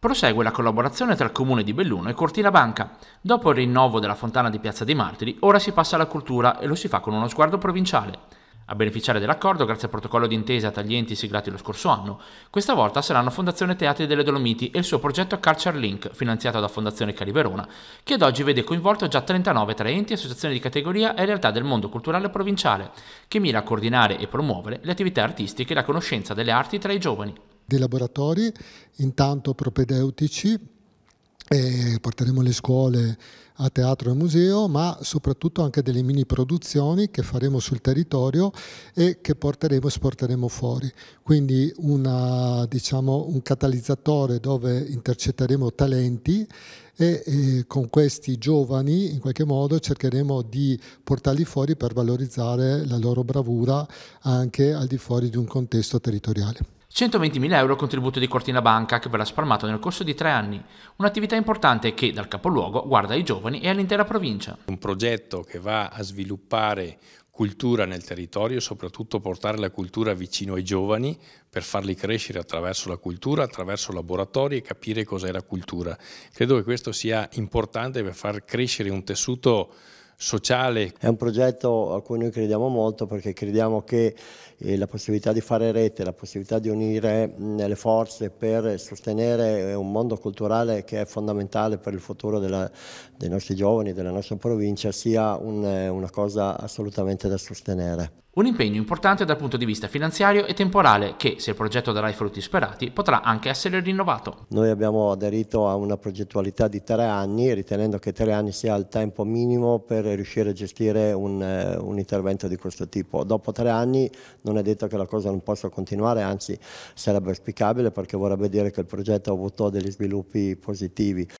Prosegue la collaborazione tra il comune di Belluno e Cortina Banca. Dopo il rinnovo della fontana di Piazza dei Martiri, ora si passa alla cultura e lo si fa con uno sguardo provinciale. A beneficiare dell'accordo, grazie al protocollo d'intesa tra gli enti siglati lo scorso anno, questa volta saranno Fondazione Teatri delle Dolomiti e il suo progetto Culture Link, finanziato da Fondazione Caliverona, che ad oggi vede coinvolto già 39 tra enti, associazioni di categoria e realtà del mondo culturale provinciale, che mira a coordinare e promuovere le attività artistiche e la conoscenza delle arti tra i giovani dei laboratori, intanto propedeutici, porteremo le scuole a teatro e museo, ma soprattutto anche delle mini produzioni che faremo sul territorio e che porteremo e esporteremo fuori. Quindi una, diciamo, un catalizzatore dove intercetteremo talenti e, e con questi giovani in qualche modo cercheremo di portarli fuori per valorizzare la loro bravura anche al di fuori di un contesto territoriale. 120.000 euro contributo di Cortina Banca che verrà spalmato nel corso di tre anni, un'attività importante che dal capoluogo guarda ai giovani e all'intera provincia. Un progetto che va a sviluppare cultura nel territorio e soprattutto portare la cultura vicino ai giovani per farli crescere attraverso la cultura, attraverso laboratori e capire cos'è la cultura. Credo che questo sia importante per far crescere un tessuto sociale. È un progetto a cui noi crediamo molto perché crediamo che eh, la possibilità di fare rete, la possibilità di unire le forze per sostenere eh, un mondo culturale che è fondamentale per il futuro della, dei nostri giovani, della nostra provincia, sia un, eh, una cosa assolutamente da sostenere. Un impegno importante dal punto di vista finanziario e temporale che, se il progetto darà i frutti sperati, potrà anche essere rinnovato. Noi abbiamo aderito a una progettualità di tre anni, ritenendo che tre anni sia il tempo minimo per riuscire a gestire un, eh, un intervento di questo tipo. Dopo tre anni non è detto che la cosa non possa continuare, anzi sarebbe auspicabile perché vorrebbe dire che il progetto ha avuto degli sviluppi positivi.